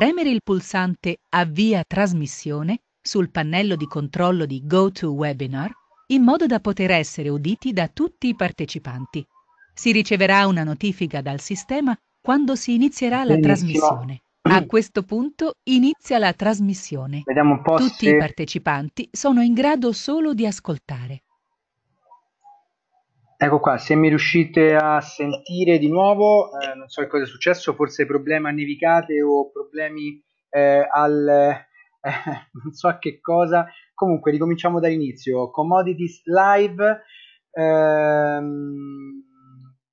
Premere il pulsante Avvia trasmissione sul pannello di controllo di GoToWebinar in modo da poter essere uditi da tutti i partecipanti. Si riceverà una notifica dal sistema quando si inizierà la trasmissione. A mm. questo punto inizia la trasmissione. Tutti se... i partecipanti sono in grado solo di ascoltare. Ecco qua, se mi riuscite a sentire di nuovo, eh, non so che cosa è successo, forse problemi a nevicate o problemi eh, al... Eh, non so a che cosa. Comunque, ricominciamo dall'inizio. Commodities live. Ehm...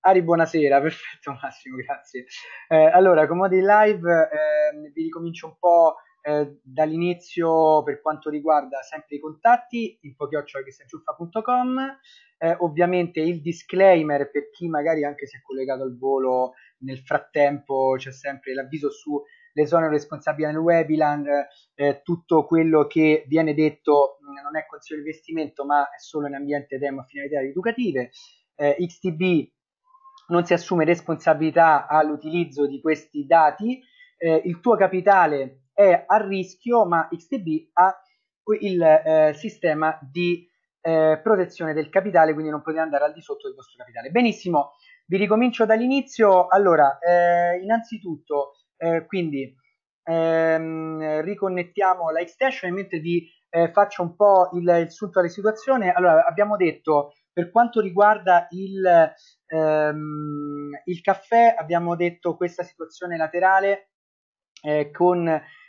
Ari, buonasera, perfetto Massimo, grazie. Eh, allora, Commodity Live, ehm, vi ricomincio un po' Eh, dall'inizio per quanto riguarda sempre i contatti infochiocciolacristianciuffa.com eh, ovviamente il disclaimer per chi magari anche si è collegato al volo nel frattempo c'è sempre l'avviso su l'esonero responsabile nel webinar eh, tutto quello che viene detto mh, non è consiglio di investimento ma è solo in ambiente tema finalità educative eh, XTB non si assume responsabilità all'utilizzo di questi dati eh, il tuo capitale è a rischio, ma XTB ha il eh, sistema di eh, protezione del capitale, quindi non potete andare al di sotto del vostro capitale. Benissimo, vi ricomincio dall'inizio. Allora, eh, innanzitutto, eh, quindi ehm, riconnettiamo la Xtension mentre vi eh, faccio un po' il, il sunto alla situazione. Allora, abbiamo detto per quanto riguarda il, ehm, il caffè, abbiamo detto questa situazione laterale eh, con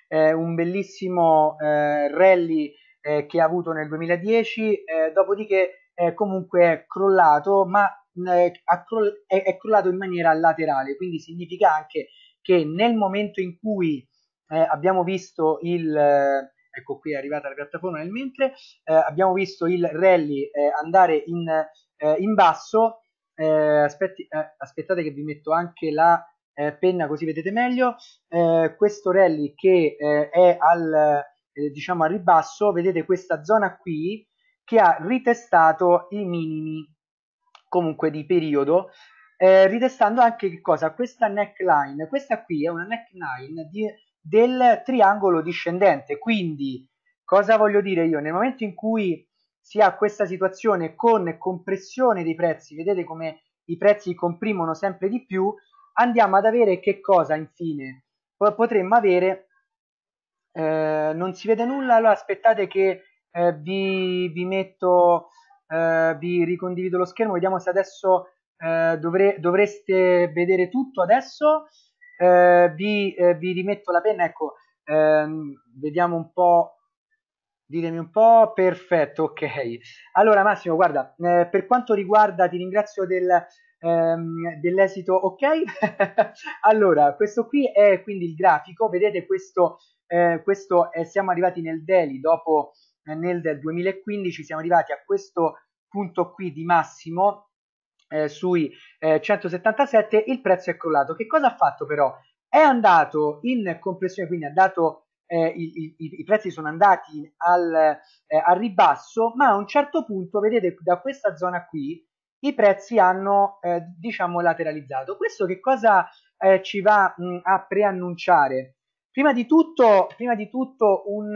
eh, un bellissimo eh, rally eh, che ha avuto nel 2010, eh, dopodiché eh, comunque è crollato, ma croll- è, è, crollato in maniera laterale, quindi significa anche che nel momento in cui eh, abbiamo visto il... ecco qui è arrivata la piattaforma nel mentre, abbiamo visto il rally andare in, in basso, aspetti, aspettate che vi metto anche la eh, penna così vedete meglio, eh, questo rally che eh, è al, eh, diciamo al ribasso, vedete questa zona qui che ha ritestato i minimi comunque di periodo, eh, ritestando anche che cosa? Questa neckline, questa qui è una neckline di, del triangolo discendente, quindi cosa voglio dire io? Nel momento in cui si ha questa situazione con compressione dei prezzi, vedete come i prezzi comprimono sempre di più, andiamo ad avere che cosa infine? Potremmo avere, eh, non si vede nulla, allora aspettate che eh, vi, vi, metto, eh, vi ricondivido lo schermo, vediamo se adesso eh, dovre, dovreste vedere tutto adesso, eh, vi, eh, vi, rimetto la penna, ecco, ehm, vediamo un po', ditemi un po', perfetto, ok. Allora Massimo, guarda, per quanto riguarda, ti ringrazio del ehm, dell'esito ok? allora, questo qui è quindi il grafico, vedete questo, eh, questo è, siamo arrivati nel daily dopo eh, nel del 2015 siamo arrivati a questo punto qui di massimo eh, sui 177 eh, il prezzo è crollato che cosa ha fatto però è andato in compressione quindi ha dato eh, i, i, i, prezzi sono andati al, eh, al, ribasso, ma a un certo punto, vedete da questa zona qui, i prezzi hanno eh, diciamo lateralizzato. Questo che cosa eh, ci va mh, a preannunciare? Prima di tutto, prima di tutto un,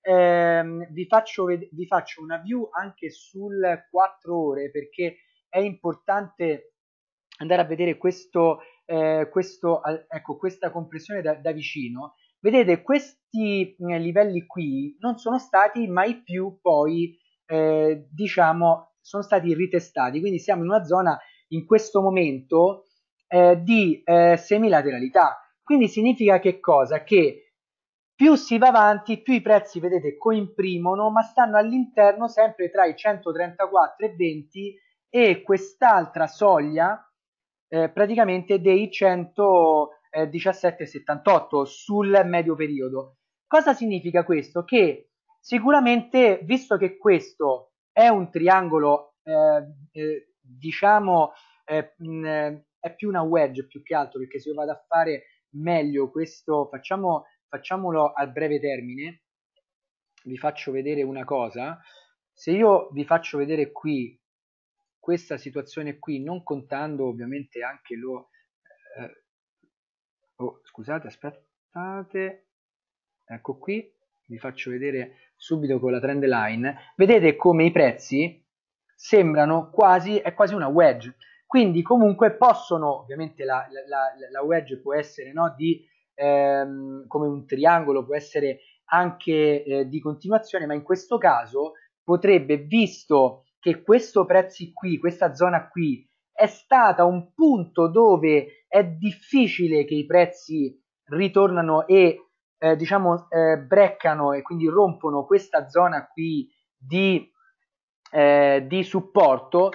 ehm, vi, faccio vi faccio una view anche sul 4 ore perché è importante andare a vedere questo, eh, questo, ecco, questa compressione da, da vicino. Vedete, questi livelli qui non sono stati mai più poi, eh, diciamo, sono stati ritestati, quindi siamo in una zona in questo momento eh, di eh, semilateralità. Quindi significa che cosa? Che più si va avanti, più i prezzi, vedete, coimprimono, ma stanno all'interno sempre tra i 134 e 20 e quest'altra soglia eh, praticamente dei 117,78 eh, sul medio periodo. Cosa significa questo? Che sicuramente, visto che questo è un triangolo, eh, eh diciamo, eh, mh, è più una wedge più che altro, perché se io vado a fare meglio questo, facciamo, facciamolo al breve termine, vi faccio vedere una cosa, se io vi faccio vedere qui questa situazione qui, non contando ovviamente anche lo... Eh, oh, scusate, aspettate, ecco qui, vi faccio vedere subito con la trend line, vedete come i prezzi sembrano quasi, è quasi una wedge. Quindi comunque possono, ovviamente la, la, la wedge può essere no, di, ehm, come un triangolo, può essere anche eh, di continuazione, ma in questo caso potrebbe, visto che questo prezzo qui, questa zona qui, è stata un punto dove è difficile che i prezzi ritornano e eh, diciamo, eh, breccano e quindi rompono questa zona qui di, eh, di supporto,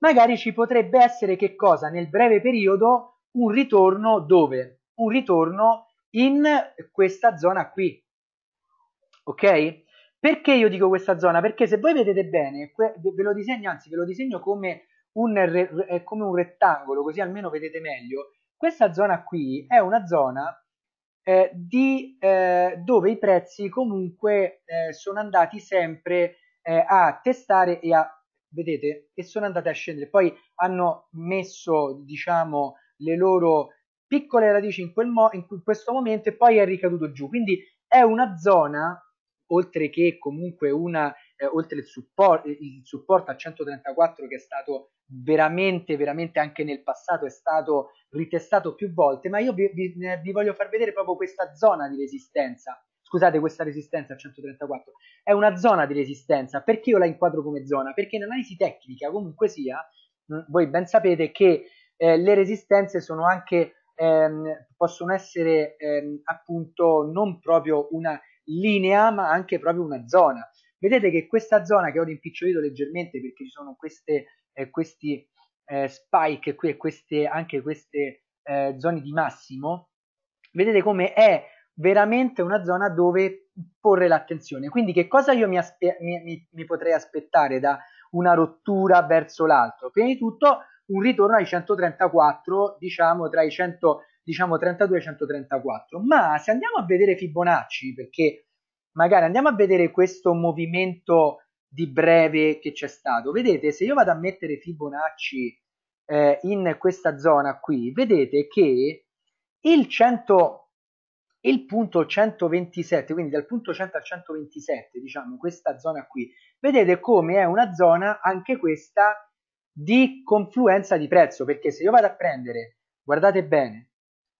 magari ci potrebbe essere che cosa? Nel breve periodo un ritorno dove? Un ritorno in questa zona qui, ok? Perché io dico questa zona? Perché se voi vedete bene, ve lo disegno, anzi ve lo disegno come un, re, come un rettangolo, così almeno vedete meglio, questa zona qui è una zona eh, di, eh, dove i prezzi comunque eh, sono andati sempre eh, a testare e a vedete e sono andati a scendere poi hanno messo diciamo le loro piccole radici in, quel mo- in questo momento e poi è ricaduto giù quindi è una zona oltre che comunque una eh, oltre il, support, il supporto a 134 che è stato veramente, veramente anche nel passato è stato ritestato più volte, ma io vi, vi, vi voglio far vedere proprio questa zona di resistenza. Scusate, questa resistenza a 134 è una zona di resistenza. Perché io la inquadro come zona? Perché in analisi tecnica, comunque sia, mh, mm, voi ben sapete che eh, le resistenze sono anche ehm, possono essere ehm, appunto non proprio una linea, ma anche proprio una zona. Vedete che questa zona che ho rimpicciolito leggermente perché ci sono queste, eh, questi eh, spike qui e queste, anche queste eh, zone di massimo, vedete come è veramente una zona dove porre l'attenzione. Quindi che cosa io mi, aspe- mi, mi, mi potrei aspettare da una rottura verso l'alto? Prima di tutto un ritorno ai 134, diciamo tra i 100, diciamo 32 e 134. Ma se andiamo a vedere Fibonacci, perché magari andiamo a vedere questo movimento di breve che c'è stato. Vedete, se io vado a mettere Fibonacci eh, in questa zona qui, vedete che il, 100, il punto 127, quindi dal punto 100 al 127, diciamo, questa zona qui, vedete come è una zona anche questa di confluenza di prezzo, perché se io vado a prendere, guardate bene,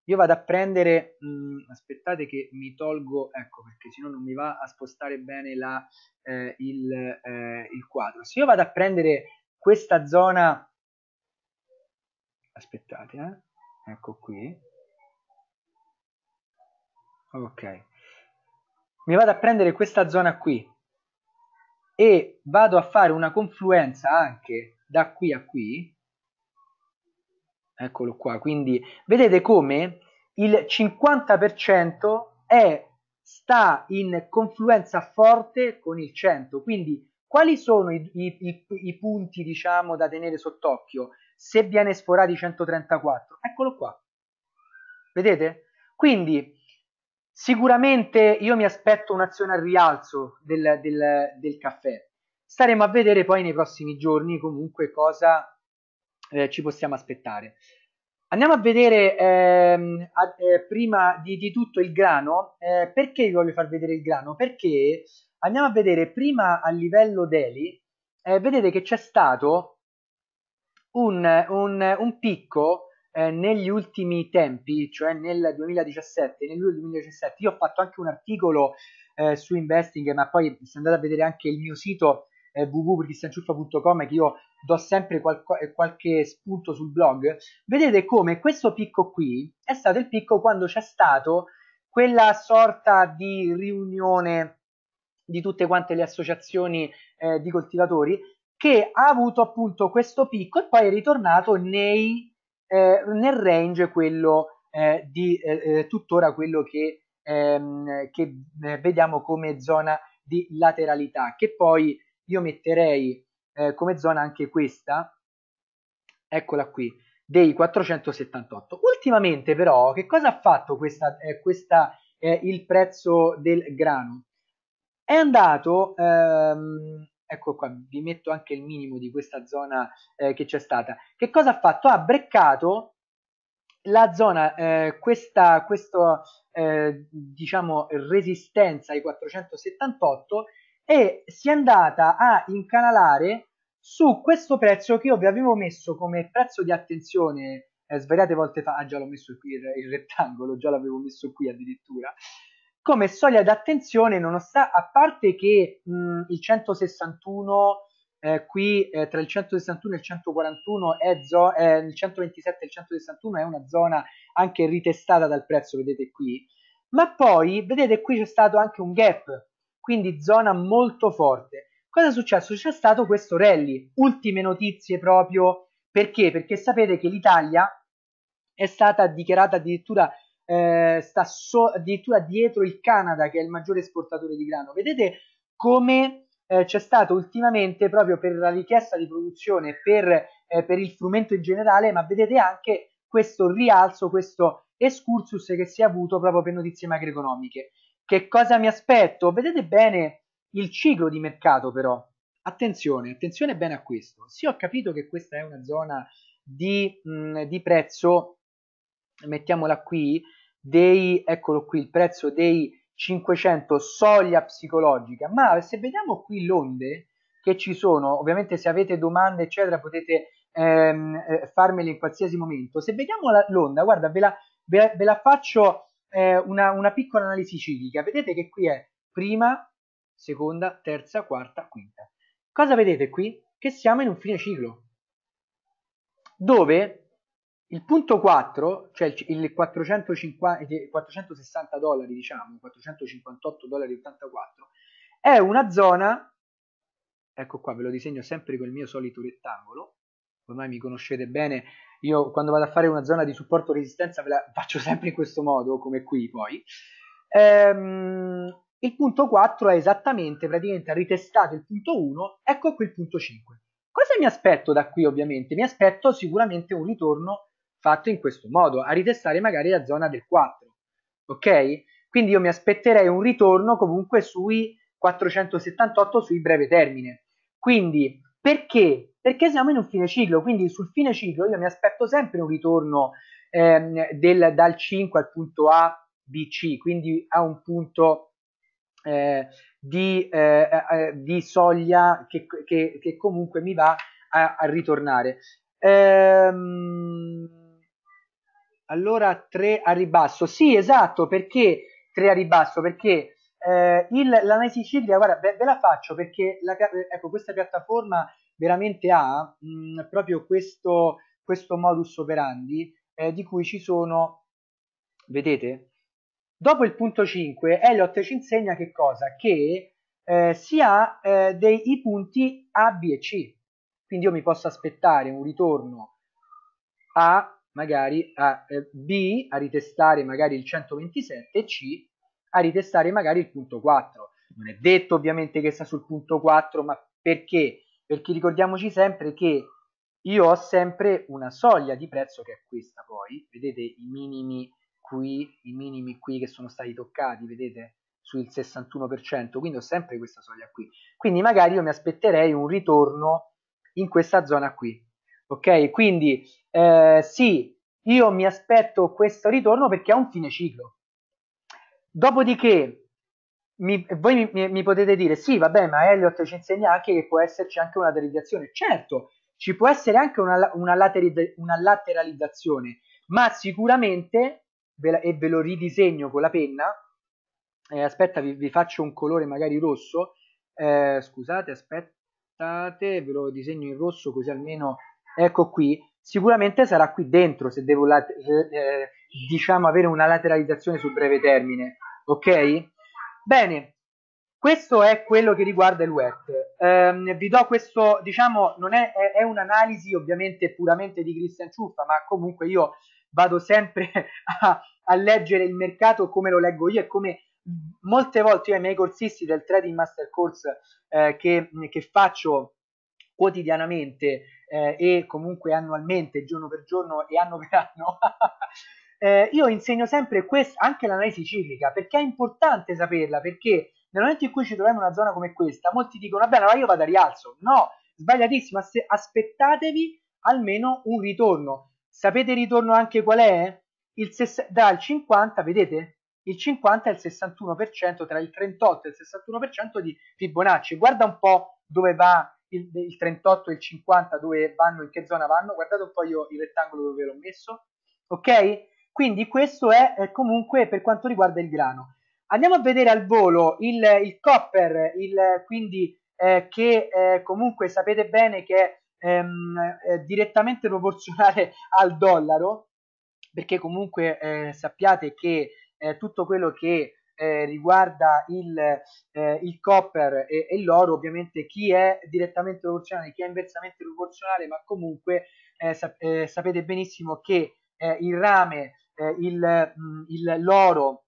io vado a prendere, mh, mm, aspettate che mi tolgo, ecco perché sennò non mi va a spostare bene la, eh, il, eh, il, quadro. Se io vado a prendere questa zona, aspettate, eh? ecco qui, ok, mi vado a prendere questa zona qui e vado a fare una confluenza anche da qui a qui, Eccolo qua, quindi vedete come il 50% è, sta in confluenza forte con il 100%, quindi quali sono i, i, i punti diciamo da tenere sott'occhio se viene sforati 134? Eccolo qua, vedete? Quindi sicuramente io mi aspetto un'azione al rialzo del, del, del caffè, staremo a vedere poi nei prossimi giorni comunque cosa eh, ci possiamo aspettare. Andiamo a vedere ehm, a, eh, prima di, di, tutto il grano, eh, perché vi voglio far vedere il grano? Perché andiamo a vedere prima a livello daily, eh, vedete che c'è stato un, un, un picco eh, negli ultimi tempi, cioè nel 2017, nel luglio 2017, io ho fatto anche un articolo eh, su investing, ma poi se andate a vedere anche il mio sito eh, www.cristianciuffa.com che io do sempre qualco- eh, qualche spunto sul blog, vedete come questo picco qui è stato il picco quando c'è stato quella sorta di riunione di tutte quante le associazioni eh, di coltivatori che ha avuto appunto questo picco e poi è ritornato nei, eh, nel range quello eh, di eh, eh, tuttora quello che, ehm, che vediamo come zona di lateralità che poi io metterei eh, come zona anche questa, eccola qui, dei 478. Ultimamente però che cosa ha fatto questa, eh, questa, eh, il prezzo del grano? È andato, ehm, ecco qua, vi metto anche il minimo di questa zona eh, che c'è stata. Che cosa ha fatto? Ha breccato la zona, eh, questa, questo, eh, diciamo, resistenza ai 478 e si è andata a incanalare su questo prezzo che io vi avevo messo come prezzo di attenzione eh, svariate volte fa, ah già l'ho messo qui il, il rettangolo, già l'avevo messo qui addirittura, come soglia d'attenzione nonostante, a parte che mh, il 161 eh, qui eh, tra il 161 e il 141 è zo- eh, il 127 e il 161 è una zona anche ritestata dal prezzo vedete qui ma poi vedete qui c'è stato anche un gap quindi zona molto forte. Cosa è successo? C'è stato questo rally, ultime notizie proprio perché? Perché sapete che l'Italia è stata dichiarata addirittura eh, sta so, addirittura dietro il Canada che è il maggiore esportatore di grano. Vedete come eh, c'è stato ultimamente proprio per la richiesta di produzione, per, eh, per, il frumento in generale, ma vedete anche questo rialzo, questo excursus che si è avuto proprio per notizie macroeconomiche. Che cosa mi aspetto? Vedete bene il ciclo di mercato però. Attenzione, attenzione bene a questo. Sì, ho capito che questa è una zona di, mh, mm, di prezzo, mettiamola qui, dei, eccolo qui, il prezzo dei 500 soglia psicologica, ma se vediamo qui l'onde che ci sono, ovviamente se avete domande eccetera potete ehm, eh, farmele in qualsiasi momento, se vediamo la, l'onda, guarda, ve la, ve, ve la faccio eh, una, una piccola analisi ciclica. Vedete che qui è prima, seconda, terza, quarta, quinta. Cosa vedete qui? Che siamo in un fine ciclo, dove il punto 4, cioè il 450, 460 eh, dollari, diciamo, 458 dollari 84, è una zona, ecco qua, ve lo disegno sempre col mio solito rettangolo, ormai mi conoscete bene, io quando vado a fare una zona di supporto resistenza ve la faccio sempre in questo modo, come qui poi. Ehm, il punto 4 è esattamente, praticamente ha ritestato il punto 1, ecco qui il punto 5. Cosa mi aspetto da qui ovviamente? Mi aspetto sicuramente un ritorno fatto in questo modo, a ritestare magari la zona del 4, ok? Quindi io mi aspetterei un ritorno comunque sui 478 sui breve termine. Quindi perché? Perché siamo in un fine ciclo, quindi sul fine ciclo io mi aspetto sempre un ritorno ehm, del, dal 5 al punto A, B, C, quindi a un punto eh, di, eh, eh, eh, di, soglia che, che, che, comunque mi va a, a ritornare. Ehm, allora 3 a ribasso, sì esatto, perché 3 a ribasso? Perché eh, il, la Sicilia, guarda, ve, ve, la faccio perché la, eh, ecco, questa piattaforma veramente ha mh, mm, proprio questo, questo, modus operandi eh, di cui ci sono, vedete? Dopo il punto 5, Elliot ci insegna che cosa? Che eh, si ha eh, dei punti A, B e C. Quindi io mi posso aspettare un ritorno A, magari a eh, B, a ritestare magari il 127 C a ritestare magari il punto 4. Non è detto ovviamente che sta sul punto 4, ma perché? Perché ricordiamoci sempre che io ho sempre una soglia di prezzo che è questa poi, vedete i minimi qui, i minimi qui che sono stati toccati, vedete? sul 61%, quindi ho sempre questa soglia qui. Quindi magari io mi aspetterei un ritorno in questa zona qui. Ok, quindi eh, sì, io mi aspetto questo ritorno perché ha un fine ciclo. Dopodiché mi, voi mi, mi, potete dire, sì, vabbè, ma Elliot ci insegna anche che può esserci anche una lateralizzazione. Certo, ci può essere anche una, una, laterizz- una lateralizzazione, ma sicuramente, ve la, e ve lo ridisegno con la penna, eh, aspetta, vi, vi, faccio un colore magari rosso, eh, scusate, aspettate, ve lo disegno in rosso così almeno, ecco qui, sicuramente sarà qui dentro se devo eh, diciamo avere una lateralizzazione sul breve termine ok bene questo è quello che riguarda il wet ehm, vi do questo diciamo non è, è, è un'analisi ovviamente puramente di Christian Ciuffa ma comunque io vado sempre a, a leggere il mercato come lo leggo io e come molte volte io ai miei corsisti del trading master course eh, che, che, faccio quotidianamente eh, e comunque annualmente, giorno per giorno e anno per anno, eh, io insegno sempre questo, anche l'analisi ciclica, perché è importante saperla, perché nel momento in cui ci troviamo in una zona come questa, molti dicono, vabbè, allora io vado a rialzo. No, sbagliatissimo, aspettatevi almeno un ritorno. Sapete il ritorno anche qual è? Il ses- dal 50, vedete? Il 50 e il 61%, tra il 38 e il 61% di Fibonacci. Guarda un po' dove va il, il 38 e il 50 dove vanno, in che zona vanno, guardate un po' io il rettangolo dove l'ho messo, ok? Quindi questo è, è comunque per quanto riguarda il grano. Andiamo a vedere al volo il, il copper, il, quindi eh, che eh, comunque sapete bene che ehm, è ehm, eh, direttamente proporzionale al dollaro, perché comunque eh, sappiate che eh, tutto quello che eh, riguarda il, eh, il copper e, e, l'oro, ovviamente chi è direttamente proporzionale, chi è inversamente proporzionale, ma comunque eh, sap- eh, sapete benissimo che eh, il rame, eh, il, mh, mm, il, l'oro,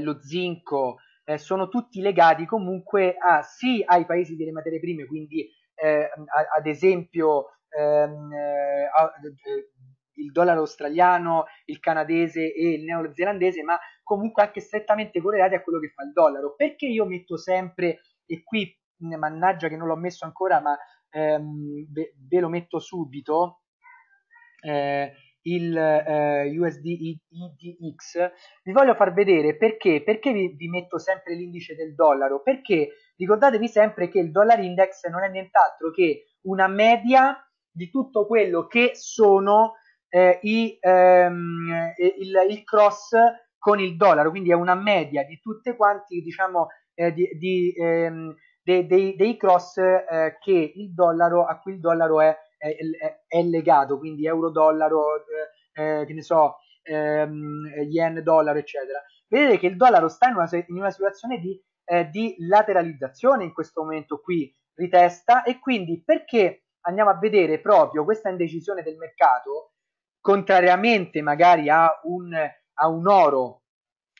lo zinco sono tutti legati comunque a, sì ai paesi delle materie prime, quindi a, ad esempio ehm, a, il dollaro australiano, il canadese e il neozelandese, ma comunque anche strettamente correlati a quello che fa il dollaro. Perché io metto sempre, e qui mannaggia che non l'ho messo ancora, ma ehm, ve, ve, lo metto subito, eh, il eh, USD IDX, vi voglio far vedere perché, perché vi, vi, metto sempre l'indice del dollaro, perché ricordatevi sempre che il dollar index non è nient'altro che una media di tutto quello che sono eh, i, ehm, eh, il, il, cross con il dollaro, quindi è una media di tutti quanti, diciamo, eh, di, di, ehm, dei, dei, dei, cross eh, che il dollaro, a cui il dollaro è, è, è legato, quindi euro-dollaro, eh, che ne so, ehm, yen-dollaro, eccetera. Vedete che il dollaro sta in una, in una situazione di, di lateralizzazione in questo momento qui, ritesta e quindi perché andiamo a vedere proprio questa indecisione del mercato contrariamente magari a un, a un oro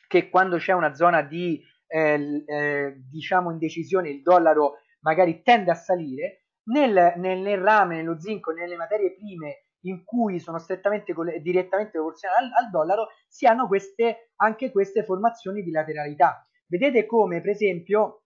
che quando c'è una zona di eh, eh, diciamo indecisione il dollaro magari tende a salire, nel, nel, nel, rame, nello zinco, nelle materie prime in cui sono strettamente direttamente proporzionali al, al, dollaro, si hanno queste, anche queste formazioni di lateralità. Vedete come, per esempio,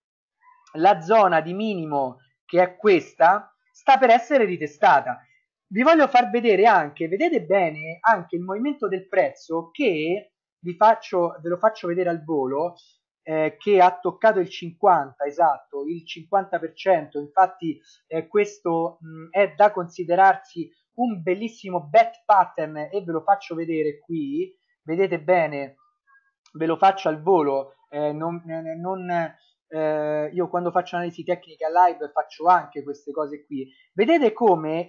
la zona di minimo che è questa sta per essere ritestata vi voglio far vedere anche, vedete bene anche il movimento del prezzo che vi faccio, ve lo faccio vedere al volo, eh, che ha toccato il 50, esatto, il 50%, infatti eh, questo mh, è da considerarsi un bellissimo bet pattern e ve lo faccio vedere qui, vedete bene, ve lo faccio al volo, eh, non, non eh, io quando faccio analisi tecnica live faccio anche queste cose qui. Vedete come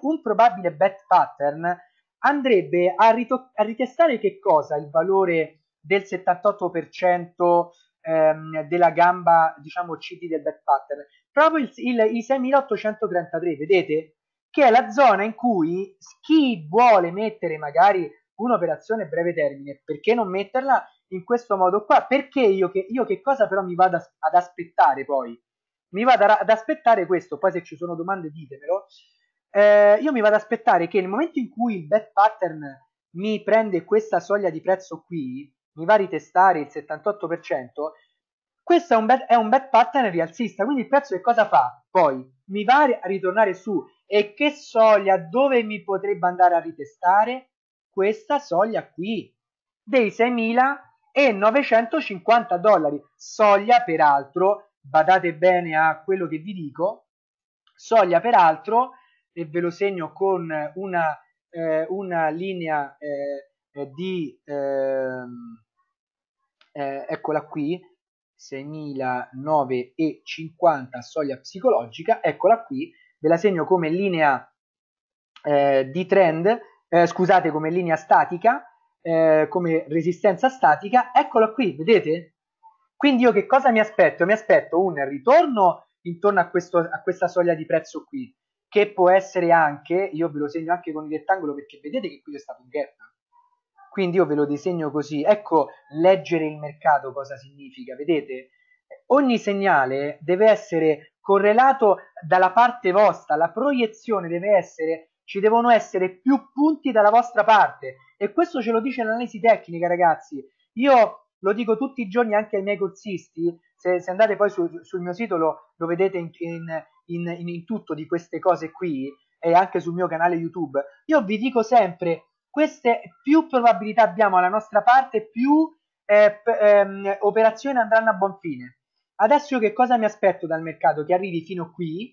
un probabile bet pattern andrebbe a, rito- a ritestare che cosa? Il valore del 78% ehm, della gamba, diciamo, CD del bet pattern. Proprio il, il, i 6833, vedete? Che è la zona in cui chi vuole mettere magari un'operazione a breve termine, perché non metterla in questo modo qua, perché io che, io che cosa però mi vado ad aspettare poi? Mi vado ad aspettare questo, poi se ci sono domande ditemelo. Eh, io mi vado ad aspettare che nel momento in cui il bet pattern mi prende questa soglia di prezzo qui, mi va a ritestare il 78%, questo è un, bad, pattern rialzista, quindi il prezzo che cosa fa? Poi mi va a ritornare su e che soglia dove mi potrebbe andare a ritestare? Questa soglia qui dei 6.000 e 950 dollari, soglia peraltro, badate bene a quello che vi dico, soglia peraltro, e ve lo segno con una, eh, una linea eh, di, ehm, eh, eccola qui, 6.950 soglia psicologica, eccola qui, ve la segno come linea eh, di trend, eh, scusate, come linea statica, eh, come resistenza statica, eccola qui, vedete? Quindi io che cosa mi aspetto? Mi aspetto un ritorno intorno a, questo, a questa soglia di prezzo qui, che può essere anche, io ve lo segno anche con il rettangolo perché vedete che qui c'è stato un gap. Quindi io ve lo disegno così. Ecco, leggere il mercato cosa significa, vedete? Ogni segnale deve essere correlato dalla parte vostra, la proiezione deve essere ci devono essere più punti dalla vostra parte e questo ce lo dice l'analisi tecnica ragazzi io lo dico tutti i giorni anche ai miei corsisti se, se andate poi su, sul mio sito lo, lo vedete in, in, in, in tutto di queste cose qui e anche sul mio canale youtube io vi dico sempre queste più probabilità abbiamo alla nostra parte più eh, p- ehm, operazioni andranno a buon fine adesso che cosa mi aspetto dal mercato che arrivi fino qui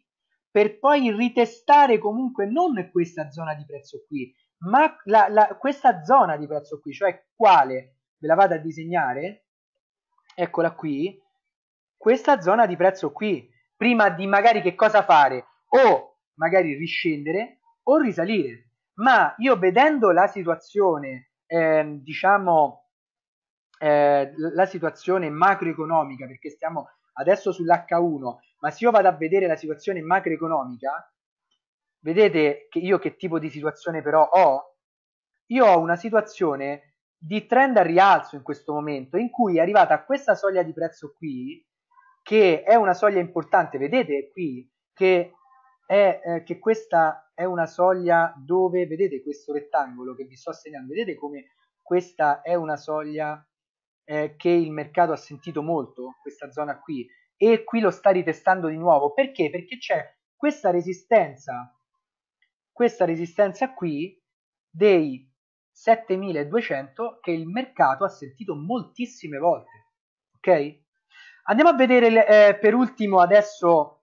per poi ritestare comunque non questa zona di prezzo qui, ma la, la, questa zona di prezzo qui, cioè quale ve la vado a disegnare, eccola qui, questa zona di prezzo qui, prima di magari che cosa fare, o magari riscendere o risalire, ma io vedendo la situazione, eh, diciamo, eh, la situazione macroeconomica, perché stiamo adesso sull'H1, ma se io vado a vedere la situazione macroeconomica, vedete che io che tipo di situazione però ho? Io ho una situazione di trend a rialzo in questo momento, in cui è arrivata a questa soglia di prezzo qui, che è una soglia importante, vedete qui che, è, eh, che questa è una soglia dove, vedete questo rettangolo che vi sto segnando, vedete come questa è una soglia eh, che il mercato ha sentito molto, questa zona qui, e qui lo sta ritestando di nuovo. Perché? Perché c'è questa resistenza, questa resistenza qui dei 7200 che il mercato ha sentito moltissime volte, ok? Andiamo a vedere eh, per ultimo adesso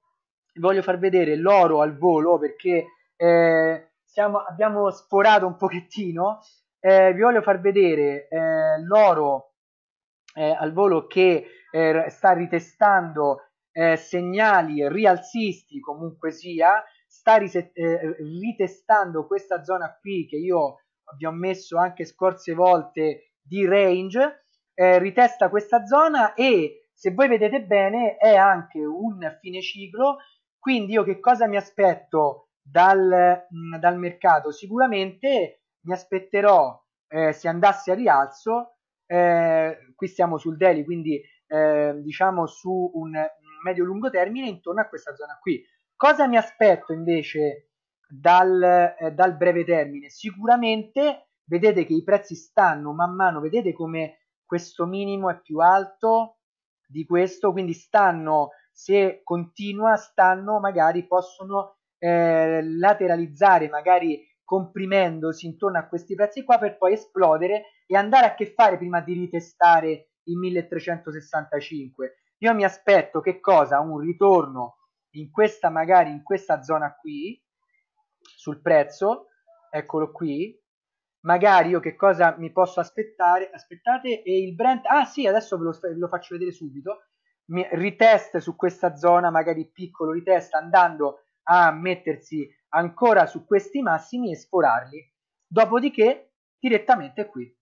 voglio far vedere l'oro al volo perché eh, siamo, abbiamo sforato un pochettino. Eh, vi voglio far vedere eh, l'oro eh, al volo che eh, sta ritestando eh, segnali rialzisti comunque sia, sta ris- eh, ritestando questa zona qui che io vi ho messo anche scorse volte di range, eh, ritesta questa zona e se voi vedete bene è anche un fine ciclo, quindi io che cosa mi aspetto dal, dal mercato? Sicuramente mi aspetterò eh, se andasse a rialzo eh, qui siamo sul daily, quindi eh, diciamo su un medio-lungo termine intorno a questa zona qui. Cosa mi aspetto invece dal, eh, dal breve termine? Sicuramente vedete che i prezzi stanno man mano, vedete come questo minimo è più alto di questo, quindi stanno, se continua, stanno magari possono eh, lateralizzare magari comprimendosi intorno a questi prezzi qua per poi esplodere e andare a che fare prima di ritestare il 1365. Io mi aspetto che cosa? Un ritorno in questa magari in questa zona qui sul prezzo, eccolo qui. Magari io che cosa mi posso aspettare? Aspettate e il brand Ah, sì, adesso ve lo, ve lo faccio vedere subito. Mi, ritest su questa zona, magari piccolo ritest andando a mettersi ancora su questi massimi e sforarli, dopodiché direttamente qui.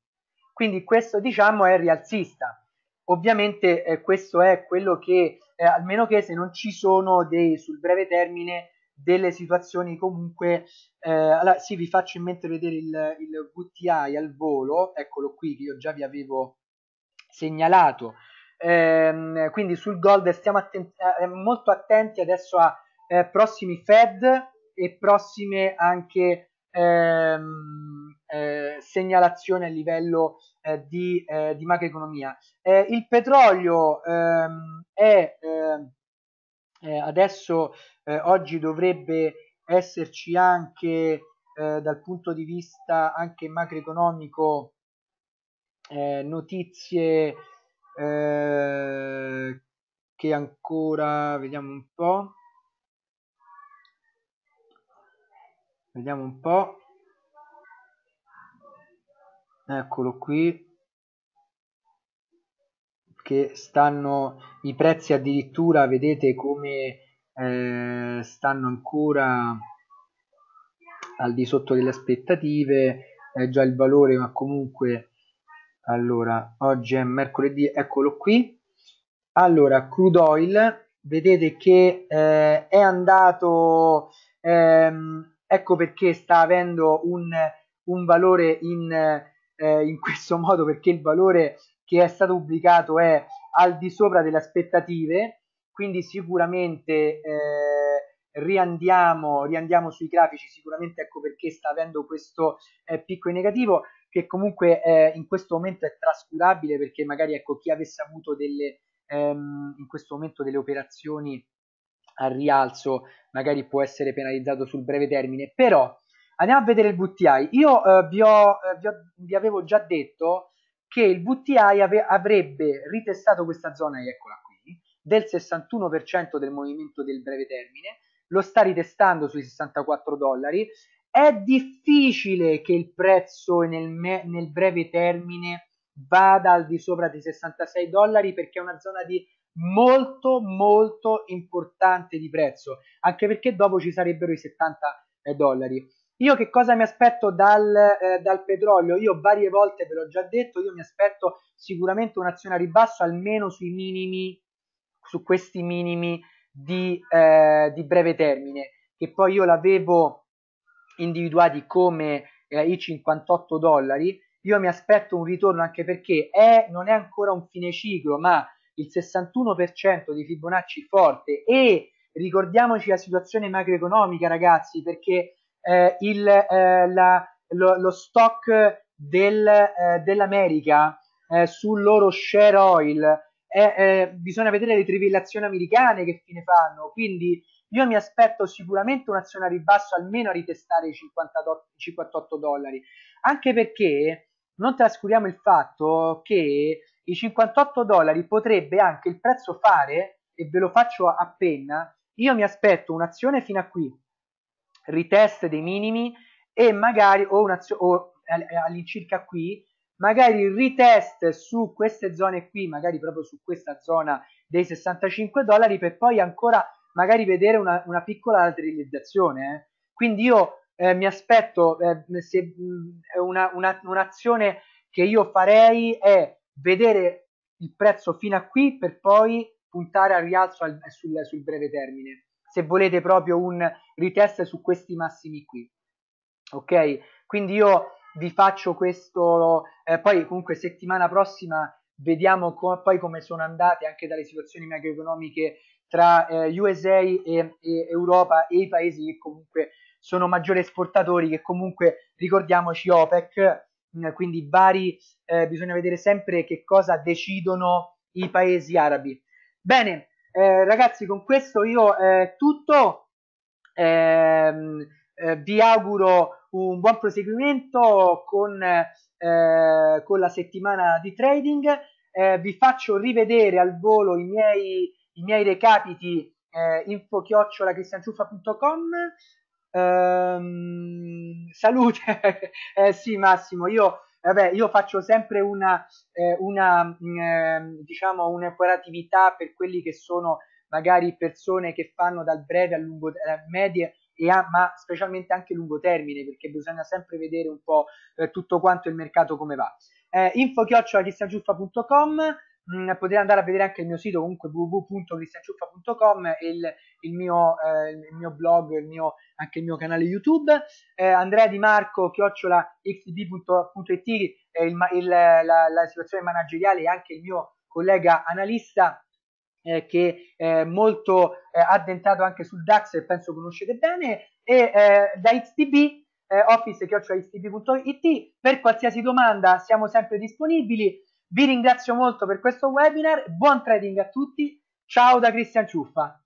Quindi questo diciamo è rialzista. Ovviamente eh, questo è quello che, eh, almeno che se non ci sono dei, sul breve termine delle situazioni comunque, eh, allora, sì vi faccio in mente vedere il, il VTI al volo, eccolo qui che io già vi avevo segnalato. Ehm, quindi sul gold stiamo atten- eh, molto attenti adesso a eh, prossimi Fed e prossime anche ehm, eh, segnalazioni a livello eh, di, eh, di, macroeconomia. Eh, il petrolio ehm, è ehm, eh, adesso eh, oggi dovrebbe esserci anche dal punto di vista anche macroeconomico notizie che ancora vediamo un po' vediamo un po' eccolo qui che stanno i prezzi addirittura vedete come eh, stanno ancora al di sotto delle aspettative è già il valore ma comunque allora oggi è mercoledì eccolo qui allora crude oil vedete che eh, è andato ehm, Ecco perché sta avendo un, un valore in, eh, in questo modo, perché il valore che è stato pubblicato è al di sopra delle aspettative, quindi sicuramente eh, riandiamo, riandiamo sui grafici, sicuramente ecco perché sta avendo questo eh, picco in negativo che comunque eh, in questo momento è trascurabile perché magari ecco chi avesse avuto delle, ehm, in questo momento delle operazioni al rialzo magari può essere penalizzato sul breve termine, però andiamo a vedere il VTI. Io eh, vi, ho, eh, vi, ho, vi, avevo già detto che il VTI ave, avrebbe ritestato questa zona, eccola qui, del 61% del movimento del breve termine, lo sta ritestando sui 64 dollari, è difficile che il prezzo nel, me, nel breve termine vada al di sopra dei 66 dollari perché è una zona di molto molto importante di prezzo, anche perché dopo ci sarebbero i 70 eh, dollari. Io che cosa mi aspetto dal, eh, dal petrolio? Io varie volte ve l'ho già detto, io mi aspetto sicuramente un'azione a ribasso almeno sui minimi, su questi minimi di, eh, di breve termine, che poi io l'avevo individuati come eh, i 58 dollari. Io mi aspetto un ritorno anche perché è, non è ancora un fine ciclo, ma il 61% di Fibonacci forte e ricordiamoci la situazione macroeconomica ragazzi perché eh, il, eh, la, lo, lo, stock del, eh, dell'America eh, sul loro share oil eh, eh, bisogna vedere le trivellazioni americane che fine fanno quindi io mi aspetto sicuramente un'azione a ribasso almeno a ritestare i 58 dollari anche perché non trascuriamo il fatto che i 58 dollari potrebbe anche il prezzo fare, e ve lo faccio appena, io mi aspetto un'azione fino a qui, ritest dei minimi e magari o, o all'incirca qui, magari ritest su queste zone qui, magari proprio su questa zona dei 65 dollari per poi ancora magari vedere una, una piccola lateralizzazione. Eh. Quindi io eh, mi aspetto, eh, se, mm, una, una, un'azione che io farei è vedere il prezzo fino a qui per poi puntare al rialzo al, sul, sul breve termine se volete proprio un retest su questi massimi qui ok quindi io vi faccio questo eh, poi comunque settimana prossima vediamo co- poi come sono andate anche dalle situazioni macroeconomiche tra eh, USA e, e, Europa e i paesi che comunque sono maggiori esportatori che comunque ricordiamoci OPEC eh, quindi Bari eh, bisogna vedere sempre che cosa decidono i paesi arabi. Bene, eh, ragazzi, con questo io eh, tutto. Ehm, eh, vi auguro un buon proseguimento con, eh, con la settimana di trading. vi faccio rivedere al volo i miei, i miei recapiti eh, info-chiocciolacristianciuffa.com Ehm, salute, eh, sì Massimo, io, vabbè, io faccio sempre una, eh, una mh, mm, ehm, diciamo, un'operatività per quelli che sono magari persone che fanno dal breve al lungo, eh, medie a, ma specialmente anche lungo termine, perché bisogna sempre vedere un po' eh, tutto quanto il mercato come va. Eh, info chiocciola cristiangiuffa.com mh, mm, potete andare a vedere anche il mio sito comunque www.cristianciuffa.com e il, il, mio, eh, il mio blog, il mio, anche il mio canale YouTube. Eh, Andrea Di Marco, chiocciola xdb.it, eh, il, il, la, la situazione manageriale e anche il mio collega analista eh, che è molto eh, addentato anche sul DAX e penso conoscete bene e eh, da XTB eh, office.it per qualsiasi domanda siamo sempre disponibili vi ringrazio molto per questo webinar, buon trading a tutti, ciao da Cristian Ciuffa.